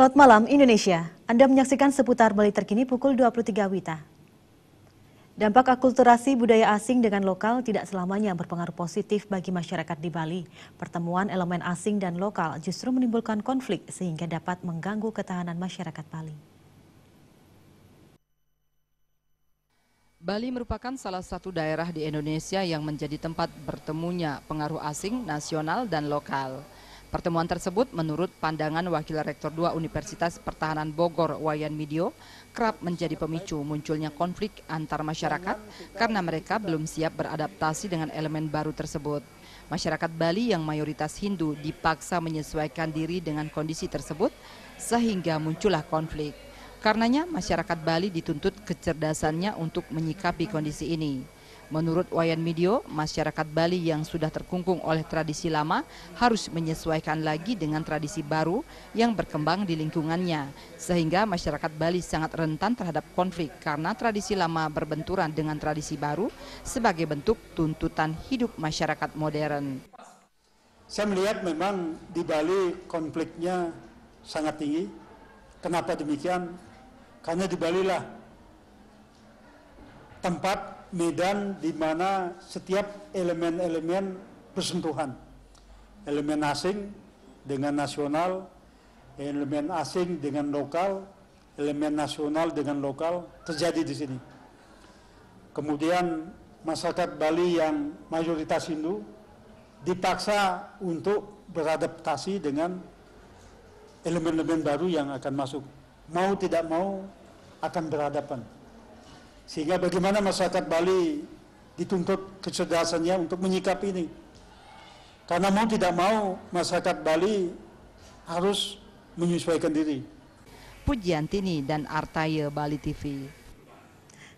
Selamat malam Indonesia. Anda menyaksikan seputar Bali terkini pukul 23 Wita. Dampak akulturasi budaya asing dengan lokal tidak selamanya berpengaruh positif bagi masyarakat di Bali. Pertemuan elemen asing dan lokal justru menimbulkan konflik sehingga dapat mengganggu ketahanan masyarakat Bali. Bali merupakan salah satu daerah di Indonesia yang menjadi tempat bertemunya pengaruh asing, nasional, dan lokal. Pertemuan tersebut menurut pandangan Wakil Rektor 2 Universitas Pertahanan Bogor Wayan Midio kerap menjadi pemicu munculnya konflik antar masyarakat karena mereka belum siap beradaptasi dengan elemen baru tersebut. Masyarakat Bali yang mayoritas Hindu dipaksa menyesuaikan diri dengan kondisi tersebut sehingga muncullah konflik. Karenanya masyarakat Bali dituntut kecerdasannya untuk menyikapi kondisi ini. Menurut Wayan Midio, masyarakat Bali yang sudah terkungkung oleh tradisi lama harus menyesuaikan lagi dengan tradisi baru yang berkembang di lingkungannya. Sehingga masyarakat Bali sangat rentan terhadap konflik karena tradisi lama berbenturan dengan tradisi baru sebagai bentuk tuntutan hidup masyarakat modern. Saya melihat memang di Bali konfliknya sangat tinggi. Kenapa demikian? Karena di Bali lah tempat medan di mana setiap elemen-elemen persentuhan, elemen asing dengan nasional, elemen asing dengan lokal, elemen nasional dengan lokal terjadi di sini. Kemudian masyarakat Bali yang mayoritas Hindu dipaksa untuk beradaptasi dengan elemen-elemen baru yang akan masuk. Mau tidak mau akan berhadapan. Sehingga bagaimana masyarakat Bali dituntut kecerdasannya untuk menyikapi ini. Karena mau tidak mau masyarakat Bali harus menyesuaikan diri. Pujiantini dan Artaya Bali TV.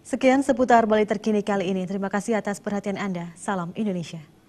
Sekian seputar Bali terkini kali ini. Terima kasih atas perhatian Anda. Salam Indonesia.